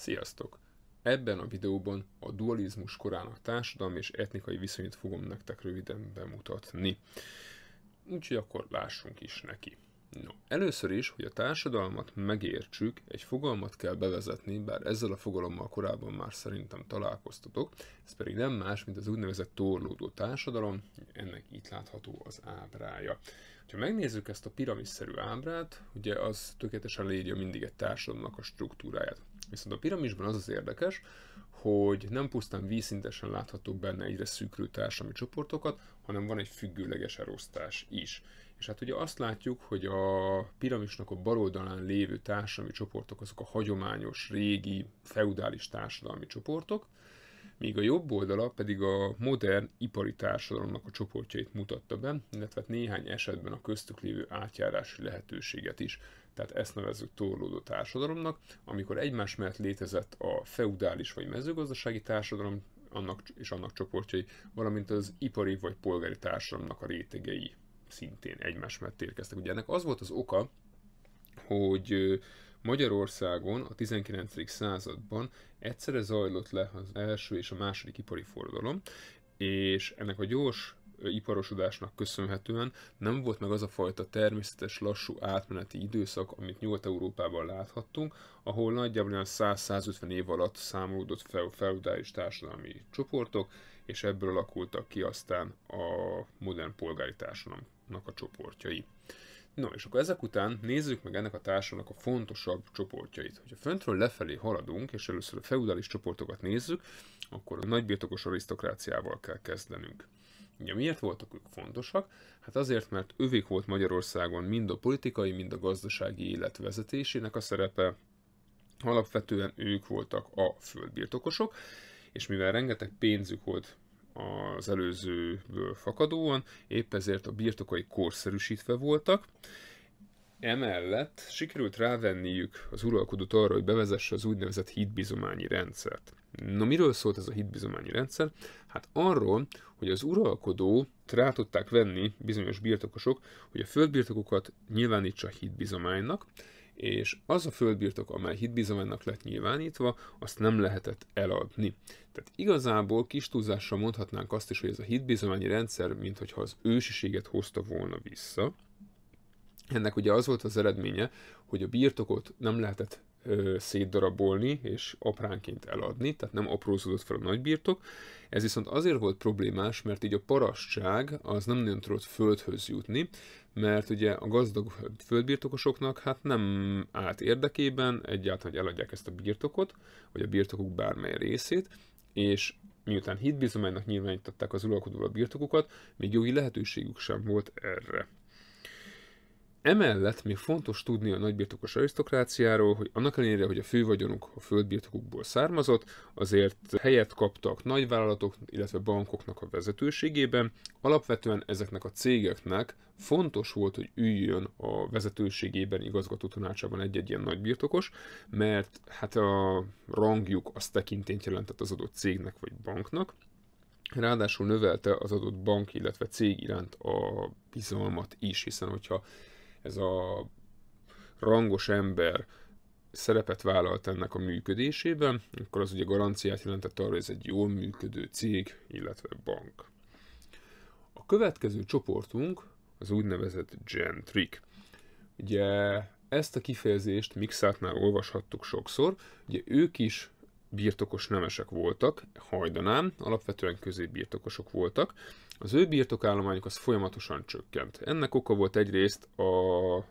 Sziasztok! Ebben a videóban a dualizmus korának társadalmi és etnikai viszonyt fogom nektek röviden bemutatni. Úgyhogy akkor lássunk is neki. No, először is, hogy a társadalmat megértsük, egy fogalmat kell bevezetni, bár ezzel a fogalommal korábban már szerintem találkoztatok, ez pedig nem más, mint az úgynevezett torlódó társadalom, ennek itt látható az ábrája. Ha megnézzük ezt a piramisszerű ábrát, ugye az tökéletesen leírja mindig egy társadalomnak a struktúráját. Viszont a piramisban az az érdekes, hogy nem pusztán vízszintesen látható benne egyre szűkülő társadalmi csoportokat, hanem van egy függőleges elosztás is. És hát ugye azt látjuk, hogy a piramisnak a bal oldalán lévő társadalmi csoportok azok a hagyományos, régi, feudális társadalmi csoportok, míg a jobb oldala pedig a modern ipari társadalomnak a csoportjait mutatta be, illetve hát néhány esetben a köztük lévő átjárási lehetőséget is tehát ezt nevezzük torlódó társadalomnak, amikor egymás mellett létezett a feudális vagy mezőgazdasági társadalom annak és annak csoportjai, valamint az ipari vagy polgári társadalomnak a rétegei szintén egymás mellett érkeztek. Ugye ennek az volt az oka, hogy Magyarországon a 19. században egyszerre zajlott le az első és a második ipari forradalom, és ennek a gyors iparosodásnak köszönhetően nem volt meg az a fajta természetes lassú átmeneti időszak, amit Nyugat-Európában láthattunk, ahol nagyjából 100-150 év alatt számolódott fel feudális társadalmi csoportok, és ebből alakultak ki aztán a modern polgári társadalomnak a csoportjai. Na, és akkor ezek után nézzük meg ennek a társadalomnak a fontosabb csoportjait. Hogyha föntről lefelé haladunk, és először a feudális csoportokat nézzük, akkor a nagybirtokos arisztokráciával kell kezdenünk. Ugye miért voltak ők fontosak? Hát azért, mert övék volt Magyarországon mind a politikai, mind a gazdasági élet vezetésének a szerepe. Alapvetően ők voltak a földbirtokosok, és mivel rengeteg pénzük volt az előzőből fakadóan, épp ezért a birtokai korszerűsítve voltak, Emellett sikerült rávenniük az uralkodót arra, hogy bevezesse az úgynevezett hitbizományi rendszert. Na miről szólt ez a hitbizományi rendszer? Hát arról, hogy az uralkodó rá tudták venni bizonyos birtokosok, hogy a földbirtokokat nyilvánítsa hitbizománynak, és az a földbirtok, amely hitbizománynak lett nyilvánítva, azt nem lehetett eladni. Tehát igazából kis túlzással mondhatnánk azt is, hogy ez a hitbizományi rendszer, mintha az ősiséget hozta volna vissza, ennek ugye az volt az eredménye, hogy a birtokot nem lehetett ö, szétdarabolni és apránként eladni, tehát nem aprózódott fel a birtok. Ez viszont azért volt problémás, mert így a parasság az nem nagyon tudott földhöz jutni, mert ugye a gazdag földbirtokosoknak hát nem állt érdekében egyáltalán, hogy eladják ezt a birtokot, vagy a birtokuk bármely részét, és miután hitbizománynak nyilvánították az uralkodóra a birtokokat, még jogi lehetőségük sem volt erre. Emellett még fontos tudni a nagybirtokos arisztokráciáról, hogy annak ellenére, hogy a fővagyonuk a földbirtokukból származott, azért helyet kaptak nagyvállalatok, illetve bankoknak a vezetőségében. Alapvetően ezeknek a cégeknek fontos volt, hogy üljön a vezetőségében, igazgató tanácsában egy-egy ilyen nagybirtokos, mert hát a rangjuk azt tekintén jelentett az adott cégnek vagy banknak, ráadásul növelte az adott bank, illetve cég iránt a bizalmat is, hiszen hogyha ez a rangos ember szerepet vállalt ennek a működésében, akkor az ugye garanciát jelentett arra, hogy ez egy jól működő cég, illetve bank. A következő csoportunk az úgynevezett gentrik. Ugye ezt a kifejezést Mixát már olvashattuk sokszor, ugye ők is birtokos nemesek voltak, hajdanám, alapvetően középbirtokosok voltak, az ő birtokállományuk az folyamatosan csökkent. Ennek oka volt egyrészt a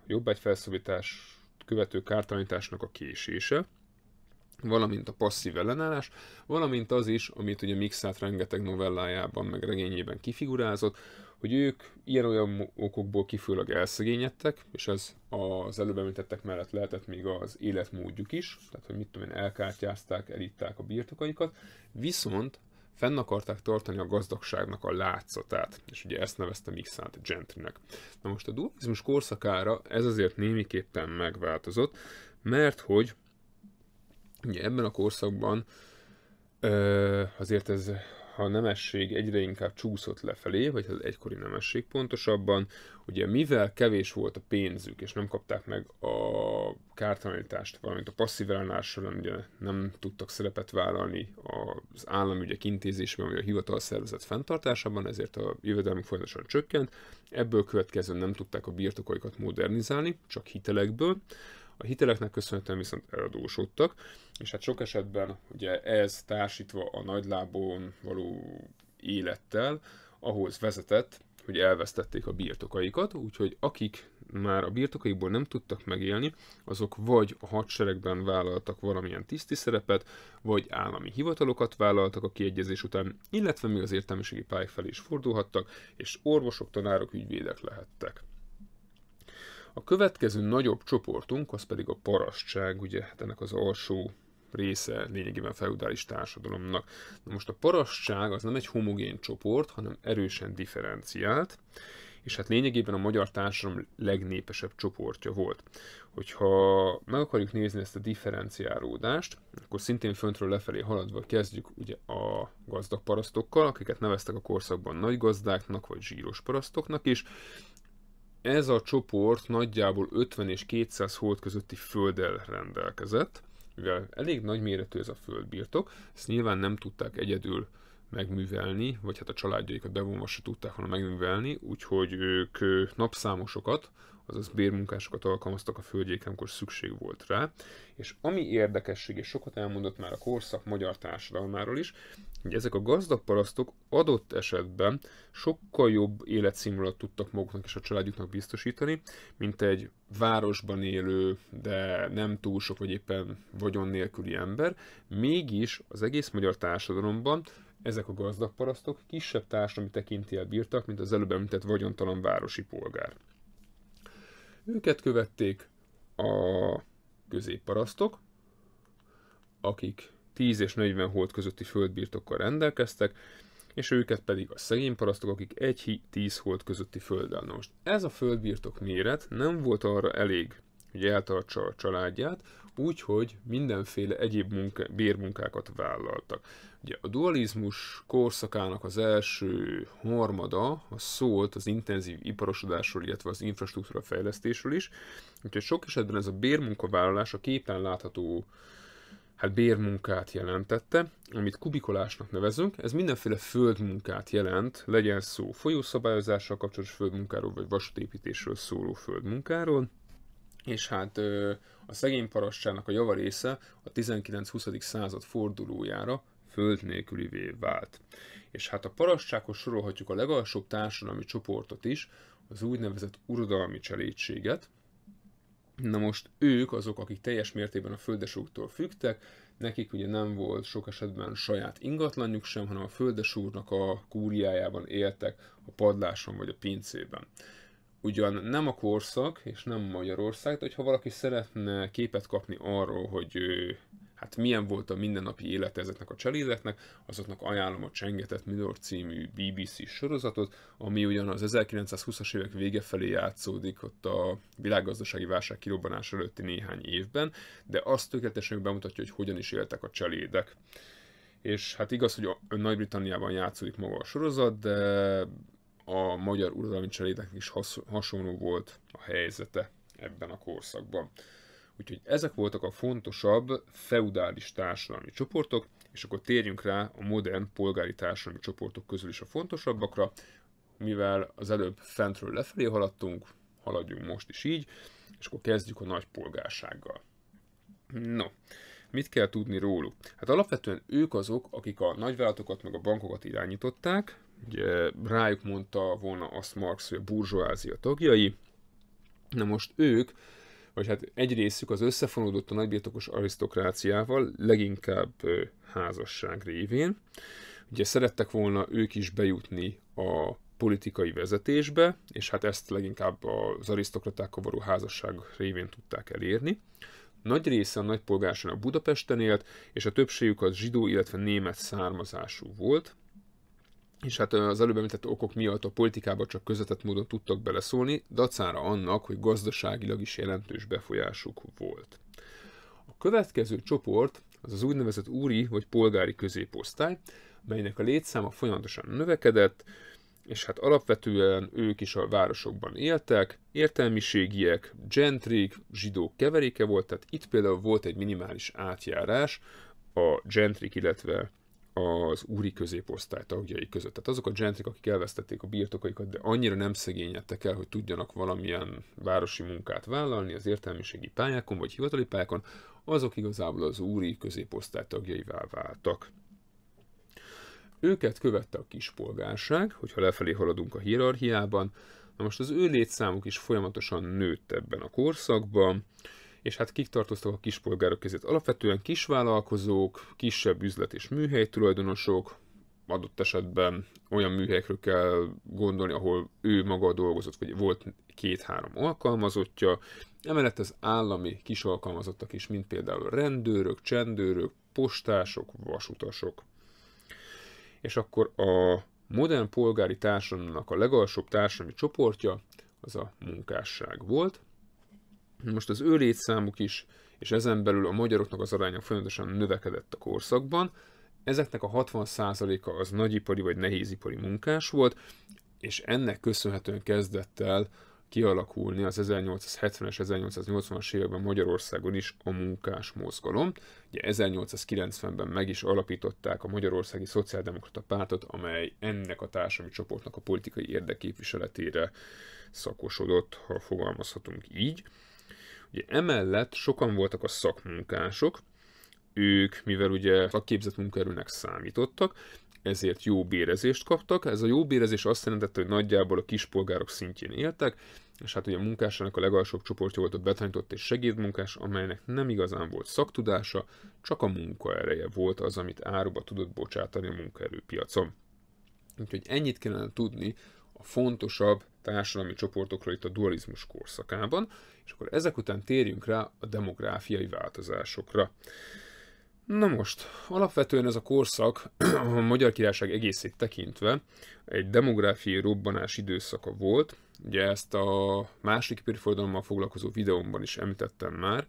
jobbágyfelszólítás követő kártalanításnak a késése, valamint a passzív ellenállás, valamint az is, amit ugye Mixát rengeteg novellájában, meg regényében kifigurázott, hogy ők ilyen-olyan okokból kifőleg elszegényedtek, és ez az előbb említettek mellett lehetett még az életmódjuk is, tehát hogy mit tudom én, elkártyázták, elitták a birtokaikat, viszont Fenn akarták tartani a gazdagságnak a látszatát, és ugye ezt nevezte Mixant Gentrynek. Na most a dualizmus korszakára ez azért némiképpen megváltozott, mert hogy ugye ebben a korszakban azért ez ha a nemesség egyre inkább csúszott lefelé, vagy hát az egykori nemesség pontosabban, ugye mivel kevés volt a pénzük, és nem kapták meg a kártalanítást, valamint a passzív ellenállás során ugye nem tudtak szerepet vállalni az államügyek intézésben, vagy a szervezet fenntartásában, ezért a jövedelmük folyamatosan csökkent, ebből következően nem tudták a birtokaikat modernizálni, csak hitelekből, a hiteleknek köszönhetően viszont eladósodtak, és hát sok esetben ugye ez társítva a nagylábon való élettel ahhoz vezetett, hogy elvesztették a birtokaikat, úgyhogy akik már a birtokaikból nem tudtak megélni, azok vagy a hadseregben vállaltak valamilyen tiszti szerepet, vagy állami hivatalokat vállaltak a kiegyezés után, illetve még az értelmiségi pályák felé is fordulhattak, és orvosok, tanárok, ügyvédek lehettek. A következő nagyobb csoportunk, az pedig a parasztság, ugye hát ennek az alsó része lényegében feudális társadalomnak. Na most a parasztság az nem egy homogén csoport, hanem erősen differenciált, és hát lényegében a magyar társadalom legnépesebb csoportja volt. Hogyha meg akarjuk nézni ezt a differenciálódást, akkor szintén föntről lefelé haladva kezdjük ugye a gazdag parasztokkal, akiket neveztek a korszakban nagy gazdáknak, vagy zsíros parasztoknak is, ez a csoport nagyjából 50 és 200 hold közötti földdel rendelkezett, mivel elég nagy méretű ez a földbirtok, ezt nyilván nem tudták egyedül megművelni, vagy hát a családjaikat bevonva se tudták volna megművelni, úgyhogy ők napszámosokat, azaz bérmunkásokat alkalmaztak a földjéken, amikor szükség volt rá. És ami érdekesség, és sokat elmondott már a korszak magyar társadalmáról is, hogy ezek a gazdag parasztok adott esetben sokkal jobb életszínvonalat tudtak maguknak és a családjuknak biztosítani, mint egy városban élő, de nem túl sok, vagy éppen vagyon nélküli ember. Mégis az egész magyar társadalomban ezek a gazdag parasztok kisebb társadalmi tekintéllyel bírtak, mint az előbb említett vagyontalan városi polgár. Őket követték a középparasztok, akik 10 és 40 hold közötti földbirtokkal rendelkeztek, és őket pedig a szegény parasztok, akik 1-10 hold közötti földdel. most ez a földbirtok méret nem volt arra elég, hogy eltartsa a családját, úgy, hogy mindenféle egyéb munka, bérmunkákat vállaltak. Ugye a dualizmus korszakának az első harmada a szólt az intenzív iparosodásról, illetve az infrastruktúra fejlesztésről is, úgyhogy sok esetben ez a bérmunkavállalás a képen látható hát bérmunkát jelentette, amit kubikolásnak nevezünk. Ez mindenféle földmunkát jelent, legyen szó folyószabályozással kapcsolatos földmunkáról, vagy vasútépítésről szóló földmunkáról és hát a szegény parasságnak a java része a 19-20. század fordulójára föld nélkülivé vált. És hát a parassághoz sorolhatjuk a legalsóbb társadalmi csoportot is, az úgynevezett uradalmi cselédséget. Na most ők azok, akik teljes mértékben a földesúktól fügtek, nekik ugye nem volt sok esetben saját ingatlanjuk sem, hanem a földesúrnak a kúriájában éltek, a padláson vagy a pincében ugyan nem a korszak, és nem Magyarország, de hogyha valaki szeretne képet kapni arról, hogy ő, hát milyen volt a mindennapi élete ezeknek a cselédeknek, azoknak ajánlom a Csengetett Midor című BBC sorozatot, ami ugyan az 1920-as évek vége felé játszódik ott a világgazdasági válság kirobbanás előtti néhány évben, de azt tökéletesen bemutatja, hogy hogyan is éltek a cselédek. És hát igaz, hogy Nagy-Britanniában játszódik maga a sorozat, de a magyar uradalmi cselédnek is hasonló volt a helyzete ebben a korszakban. Úgyhogy ezek voltak a fontosabb feudális társadalmi csoportok, és akkor térjünk rá a modern polgári társadalmi csoportok közül is a fontosabbakra, mivel az előbb fentről lefelé haladtunk, haladjunk most is így, és akkor kezdjük a nagy polgársággal. No, mit kell tudni róluk? Hát alapvetően ők azok, akik a nagyvállalatokat meg a bankokat irányították, hogy rájuk mondta volna azt Marx, hogy a burzsóázia tagjai. Na most ők, vagy hát egy részük az összefonódott a nagybirtokos arisztokráciával, leginkább házasság révén. Ugye szerettek volna ők is bejutni a politikai vezetésbe, és hát ezt leginkább az arisztokratákkal való házasság révén tudták elérni. Nagy része a nagypolgársának Budapesten élt, és a többségük az zsidó, illetve német származású volt, és hát az előbb említett okok miatt a politikába csak közvetett módon tudtak beleszólni, dacára annak, hogy gazdaságilag is jelentős befolyásuk volt. A következő csoport az az úgynevezett úri vagy polgári középosztály, melynek a létszáma folyamatosan növekedett, és hát alapvetően ők is a városokban éltek, értelmiségiek, gentrik, zsidók keveréke volt, tehát itt például volt egy minimális átjárás a gentrik, illetve az úri középosztály tagjai között. Tehát azok a gentrik, akik elvesztették a birtokaikat, de annyira nem szegényedtek el, hogy tudjanak valamilyen városi munkát vállalni az értelmiségi pályákon vagy hivatali pályákon, azok igazából az úri középosztály tagjaivá váltak. Őket követte a kispolgárság, hogyha lefelé haladunk a hierarchiában. Na most az ő létszámuk is folyamatosan nőtt ebben a korszakban és hát kik tartoztak a kispolgárok között? Alapvetően kisvállalkozók, kisebb üzlet és műhely tulajdonosok, adott esetben olyan műhelyekről kell gondolni, ahol ő maga dolgozott, vagy volt két-három alkalmazottja. Emellett az állami kis alkalmazottak is, mint például rendőrök, csendőrök, postások, vasutasok. És akkor a modern polgári társadalomnak a legalsóbb társadalmi csoportja az a munkásság volt, most az ő létszámuk is, és ezen belül a magyaroknak az aránya folyamatosan növekedett a korszakban. Ezeknek a 60%-a az nagyipari vagy nehézipari munkás volt, és ennek köszönhetően kezdett el kialakulni az 1870-es, 1880-as években Magyarországon is a munkás mozgalom. Ugye 1890-ben meg is alapították a Magyarországi Szociáldemokrata Pártot, amely ennek a társadalmi csoportnak a politikai érdeképviseletére szakosodott, ha fogalmazhatunk így. Ugye emellett sokan voltak a szakmunkások, ők, mivel ugye a képzett munkaerőnek számítottak, ezért jó bérezést kaptak. Ez a jó bérezés azt jelentette, hogy nagyjából a kispolgárok szintjén éltek, és hát ugye a munkásának a legalsóbb csoportja volt a betanított és segédmunkás, amelynek nem igazán volt szaktudása, csak a munkaereje volt az, amit áruba tudott bocsátani a munkaerőpiacon. Úgyhogy ennyit kellene tudni a fontosabb társadalmi csoportokra itt a dualizmus korszakában, és akkor ezek után térjünk rá a demográfiai változásokra. Na most, alapvetően ez a korszak a Magyar Királyság egészét tekintve egy demográfiai robbanás időszaka volt, ugye ezt a második ipari forradalommal foglalkozó videómban is említettem már,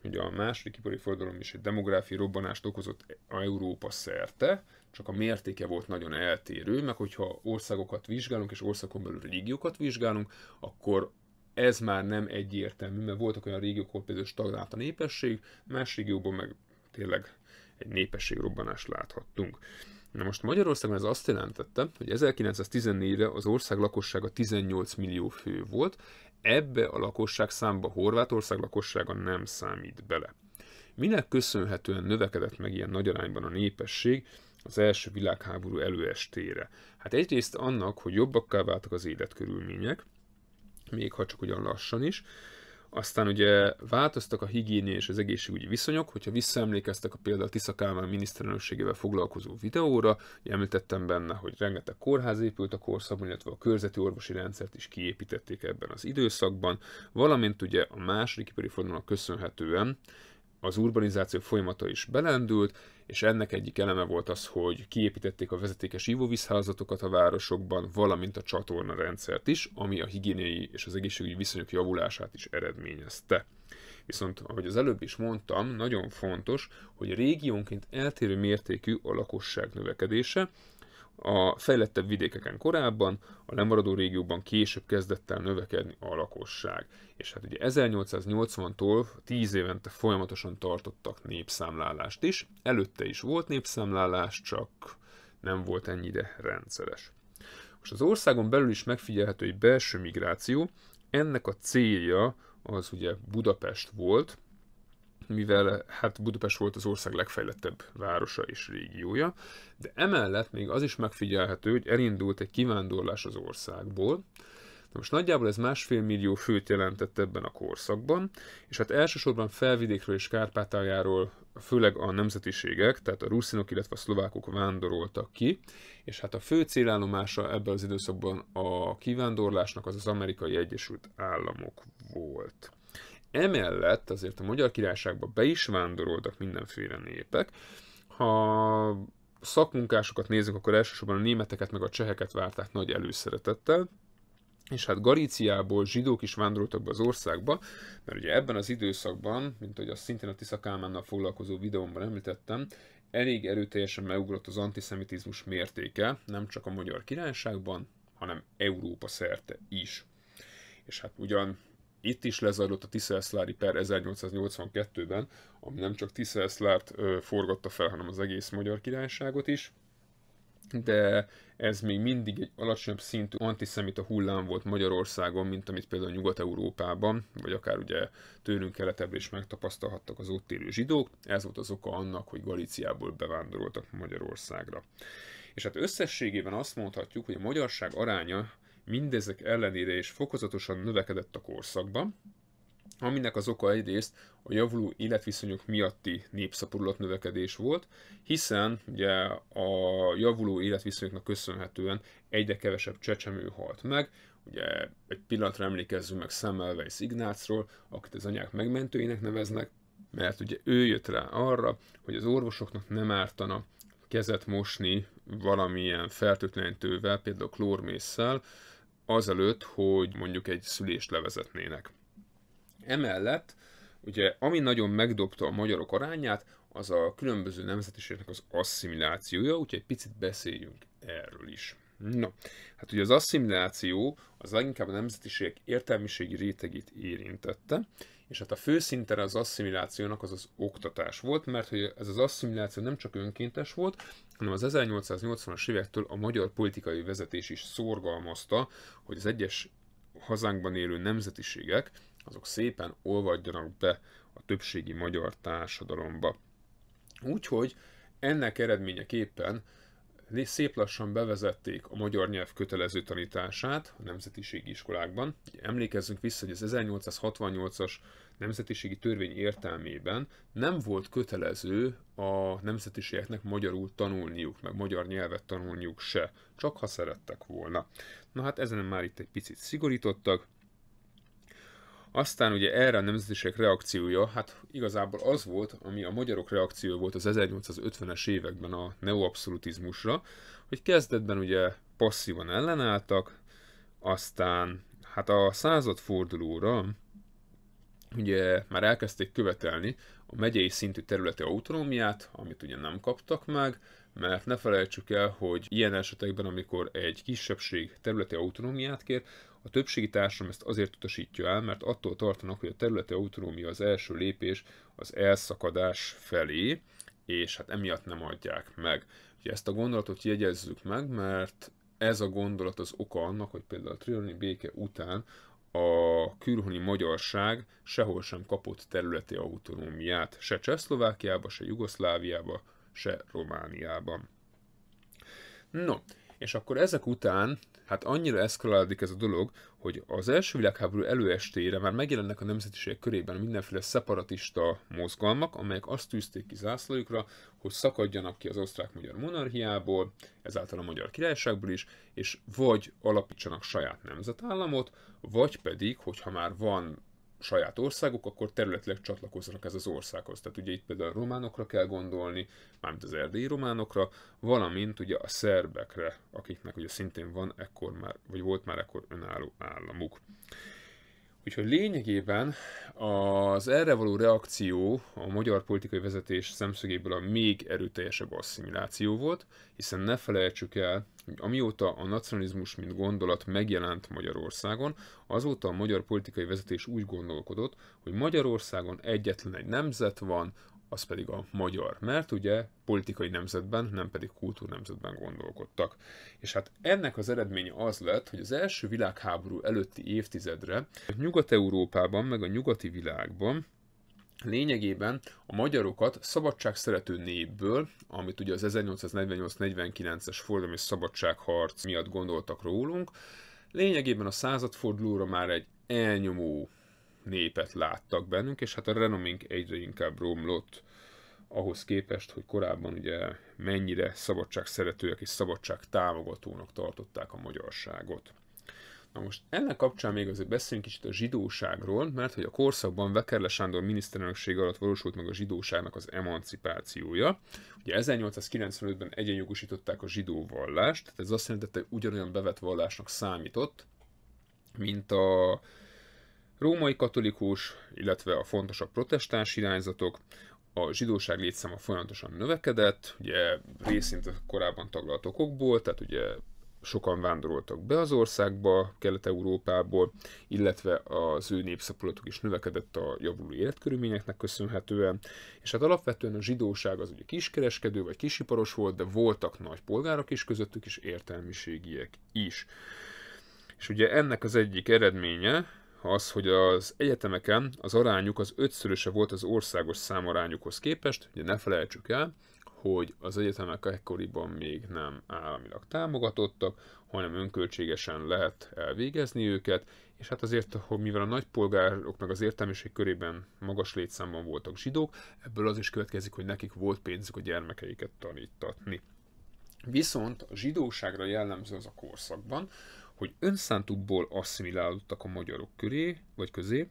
hogy a második ipari forradalom is egy demográfiai robbanást okozott Európa szerte, csak a mértéke volt nagyon eltérő, meg hogyha országokat vizsgálunk, és országon belül régiókat vizsgálunk, akkor ez már nem egyértelmű, mert voltak olyan régiók, ahol például stagnált a népesség, más régióban meg tényleg egy népességrobbanást láthattunk. Na most Magyarországon ez azt jelentette, hogy 1914-re az ország lakossága 18 millió fő volt, ebbe a lakosság számba Horvátország lakossága nem számít bele. Minek köszönhetően növekedett meg ilyen nagy arányban a népesség? az első világháború előestére? Hát egyrészt annak, hogy jobbakká váltak az életkörülmények, még ha csak ugyan lassan is, aztán ugye változtak a higiénia és az egészségügyi viszonyok, hogyha visszaemlékeztek a például Tisza Kálmán miniszterelnökségével foglalkozó videóra, említettem benne, hogy rengeteg kórház épült a korszakban, illetve a körzeti orvosi rendszert is kiépítették ebben az időszakban, valamint ugye a második ipari fordulónak köszönhetően az urbanizáció folyamata is belendült, és ennek egyik eleme volt az, hogy kiépítették a vezetékes ivóvízházatokat a városokban, valamint a csatorna rendszert is, ami a higiéniai és az egészségügyi viszonyok javulását is eredményezte. Viszont, ahogy az előbb is mondtam, nagyon fontos, hogy a régiónként eltérő mértékű a lakosság növekedése, a fejlettebb vidékeken korábban, a lemaradó régióban később kezdett el növekedni a lakosság. És hát ugye 1880-tól 10 évente folyamatosan tartottak népszámlálást is. Előtte is volt népszámlálás, csak nem volt ennyire rendszeres. Most az országon belül is megfigyelhető egy belső migráció, ennek a célja az ugye Budapest volt, mivel hát Budapest volt az ország legfejlettebb városa és régiója, de emellett még az is megfigyelhető, hogy elindult egy kivándorlás az országból, Na most nagyjából ez másfél millió főt jelentett ebben a korszakban, és hát elsősorban felvidékről és Kárpátaljáról főleg a nemzetiségek, tehát a ruszinok, illetve a szlovákok vándoroltak ki, és hát a fő célállomása ebben az időszakban a kivándorlásnak az az amerikai Egyesült Államok volt. Emellett azért a Magyar Királyságba be is vándoroltak mindenféle népek. Ha szakmunkásokat nézzük, akkor elsősorban a németeket meg a cseheket várták nagy előszeretettel, és hát Galíciából zsidók is vándoroltak be az országba, mert ugye ebben az időszakban, mint ahogy azt szintén a Tisza Kálmánnal foglalkozó videómban említettem, elég erőteljesen megugrott az antiszemitizmus mértéke, nem csak a magyar királyságban, hanem Európa szerte is. És hát ugyan itt is lezajlott a tiszaeszlári per 1882-ben, ami nem csak Tiszelszlárt forgatta fel, hanem az egész magyar királyságot is de ez még mindig egy alacsonyabb szintű antiszemita hullám volt Magyarországon, mint amit például Nyugat-Európában, vagy akár ugye tőlünk keletebbre is megtapasztalhattak az ott élő zsidók. Ez volt az oka annak, hogy Galíciából bevándoroltak Magyarországra. És hát összességében azt mondhatjuk, hogy a magyarság aránya mindezek ellenére is fokozatosan növekedett a korszakban, aminek az oka egyrészt a javuló életviszonyok miatti népszaporulat növekedés volt, hiszen ugye a javuló életviszonyoknak köszönhetően egyre kevesebb csecsemő halt meg, ugye egy pillanatra emlékezzünk meg Semmelweis Szignácról, akit az anyák megmentőinek neveznek, mert ugye ő jött rá arra, hogy az orvosoknak nem ártana kezet mosni valamilyen fertőtlenítővel, például klórmészszel, azelőtt, hogy mondjuk egy szülést levezetnének. Emellett, ugye ami nagyon megdobta a magyarok arányát, az a különböző nemzetiségnek az asszimilációja, úgyhogy egy picit beszéljünk erről is. Na, hát ugye az asszimiláció az leginkább a nemzetiségek értelmiségi rétegét érintette, és hát a szintere az asszimilációnak az az oktatás volt, mert hogy ez az asszimiláció nem csak önkéntes volt, hanem az 1880-as évektől a magyar politikai vezetés is szorgalmazta, hogy az egyes hazánkban élő nemzetiségek azok szépen olvadjanak be a többségi magyar társadalomba. Úgyhogy ennek eredményeképpen szép lassan bevezették a magyar nyelv kötelező tanítását a nemzetiségi iskolákban. Emlékezzünk vissza, hogy az 1868-as nemzetiségi törvény értelmében nem volt kötelező a nemzetiségeknek magyarul tanulniuk, meg magyar nyelvet tanulniuk se, csak ha szerettek volna. Na hát ezen már itt egy picit szigorítottak, aztán ugye erre a nemzetiség reakciója, hát igazából az volt, ami a magyarok reakciója volt az 1850-es években a neoabszolutizmusra, hogy kezdetben ugye passzívan ellenálltak, aztán hát a századfordulóra ugye már elkezdték követelni a megyei szintű területi autonómiát, amit ugye nem kaptak meg, mert ne felejtsük el, hogy ilyen esetekben, amikor egy kisebbség területi autonómiát kér, a többségi társadalom ezt azért utasítja el, mert attól tartanak, hogy a területi autonómia az első lépés az elszakadás felé, és hát emiatt nem adják meg. Ugye ezt a gondolatot jegyezzük meg, mert ez a gondolat az oka annak, hogy például a trianoni béke után a külhoni magyarság sehol sem kapott területi autonómiát, se Csehszlovákiába, se Jugoszláviába, se Romániában. No, és akkor ezek után, hát annyira eszkalálódik ez a dolog, hogy az első világháború előestére már megjelennek a nemzetiség körében mindenféle szeparatista mozgalmak, amelyek azt tűzték ki zászlójukra, hogy szakadjanak ki az osztrák-magyar monarchiából, ezáltal a magyar királyságból is, és vagy alapítsanak saját nemzetállamot, vagy pedig, hogyha már van saját országok, akkor területileg csatlakoznak ez az országhoz. Tehát ugye itt például a románokra kell gondolni, mármint az erdélyi románokra, valamint ugye a szerbekre, akiknek ugye szintén van ekkor már, vagy volt már ekkor önálló államuk. Úgyhogy lényegében az erre való reakció a magyar politikai vezetés szemszögéből a még erőteljesebb asszimiláció volt, hiszen ne felejtsük el, hogy amióta a nacionalizmus mint gondolat megjelent Magyarországon, azóta a magyar politikai vezetés úgy gondolkodott, hogy Magyarországon egyetlen egy nemzet van, az pedig a magyar, mert ugye politikai nemzetben, nem pedig kultúrnemzetben gondolkodtak. És hát ennek az eredménye az lett, hogy az első világháború előtti évtizedre Nyugat-Európában, meg a nyugati világban lényegében a magyarokat szerető népből, amit ugye az 1848-49-es forradalmi szabadságharc miatt gondoltak rólunk, lényegében a századfordulóra már egy elnyomó népet láttak bennünk, és hát a renomink egyre inkább romlott ahhoz képest, hogy korábban ugye mennyire szeretőek és szabadság támogatónak tartották a magyarságot. Na most ennek kapcsán még azért beszéljünk kicsit a zsidóságról, mert hogy a korszakban Vekerle Sándor miniszterelnökség alatt valósult meg a zsidóságnak az emancipációja. Ugye 1895-ben egyenjogosították a zsidó vallást, tehát ez azt jelentette, hogy ugyanolyan bevett vallásnak számított, mint a római katolikus, illetve a fontosabb protestáns irányzatok, a zsidóság létszáma folyamatosan növekedett, ugye részint a korábban taglalt okokból, tehát ugye sokan vándoroltak be az országba, Kelet-Európából, illetve az ő népszapulatuk is növekedett a javuló életkörülményeknek köszönhetően, és hát alapvetően a zsidóság az ugye kiskereskedő vagy kisiparos volt, de voltak nagy polgárok is közöttük, és értelmiségiek is. És ugye ennek az egyik eredménye, az, hogy az egyetemeken az arányuk az ötszöröse volt az országos számarányukhoz képest, ugye ne felejtsük el, hogy az egyetemek ekkoriban még nem államilag támogatottak, hanem önköltségesen lehet elvégezni őket, és hát azért, hogy mivel a nagypolgárok meg az értelmiség körében magas létszámban voltak zsidók, ebből az is következik, hogy nekik volt pénzük a gyermekeiket tanítatni. Viszont a zsidóságra jellemző az a korszakban, hogy önszántukból asszimilálódtak a magyarok köré, vagy közé,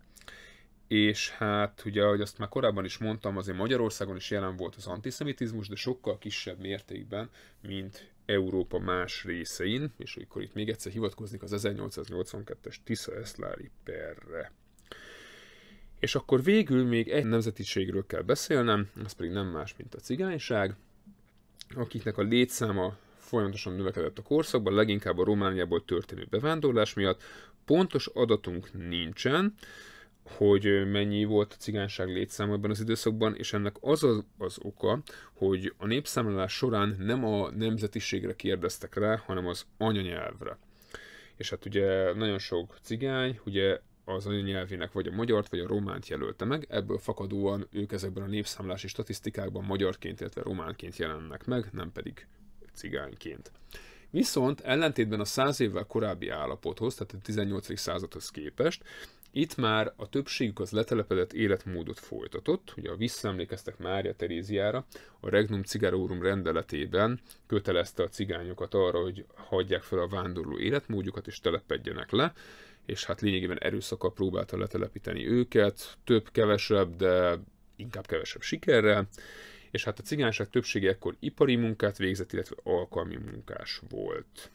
és hát ugye, ahogy azt már korábban is mondtam, azért Magyarországon is jelen volt az antiszemitizmus, de sokkal kisebb mértékben, mint Európa más részein, és akkor itt még egyszer hivatkoznik az 1882-es Tisza-Eszlári perre. És akkor végül még egy nemzetiségről kell beszélnem, az pedig nem más, mint a cigányság, akiknek a létszáma folyamatosan növekedett a korszakban, leginkább a Romániából történő bevándorlás miatt. Pontos adatunk nincsen, hogy mennyi volt a cigányság létszáma ebben az időszakban, és ennek az az, az oka, hogy a népszámlálás során nem a nemzetiségre kérdeztek rá, hanem az anyanyelvre. És hát ugye nagyon sok cigány, ugye az anyanyelvének vagy a magyart, vagy a románt jelölte meg, ebből fakadóan ők ezekben a népszámlási statisztikákban magyarként, illetve románként jelennek meg, nem pedig cigányként. Viszont ellentétben a 100 évvel korábbi állapothoz, tehát a 18. századhoz képest, itt már a többségük az letelepedett életmódot folytatott, ugye a visszaemlékeztek Mária Teréziára, a Regnum Cigarorum rendeletében kötelezte a cigányokat arra, hogy hagyják fel a vándorló életmódjukat és telepedjenek le, és hát lényegében erőszakkal próbálta letelepíteni őket, több-kevesebb, de inkább kevesebb sikerrel, és hát a cigányság többsége ekkor ipari munkát végzett, illetve alkalmi munkás volt.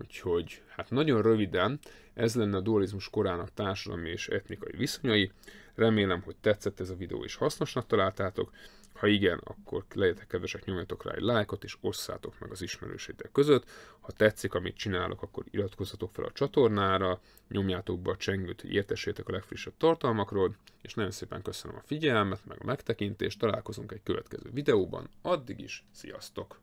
Úgyhogy hát nagyon röviden ez lenne a dualizmus korának társadalmi és etnikai viszonyai. Remélem, hogy tetszett ez a videó és hasznosnak találtátok. Ha igen, akkor legyetek kedvesek, nyomjatok rá egy lájkot, és osszátok meg az ismerősétek között. Ha tetszik, amit csinálok, akkor iratkozzatok fel a csatornára, nyomjátok be a csengőt, hogy értessétek a legfrissebb tartalmakról, és nagyon szépen köszönöm a figyelmet, meg a megtekintést, találkozunk egy következő videóban, addig is, sziasztok!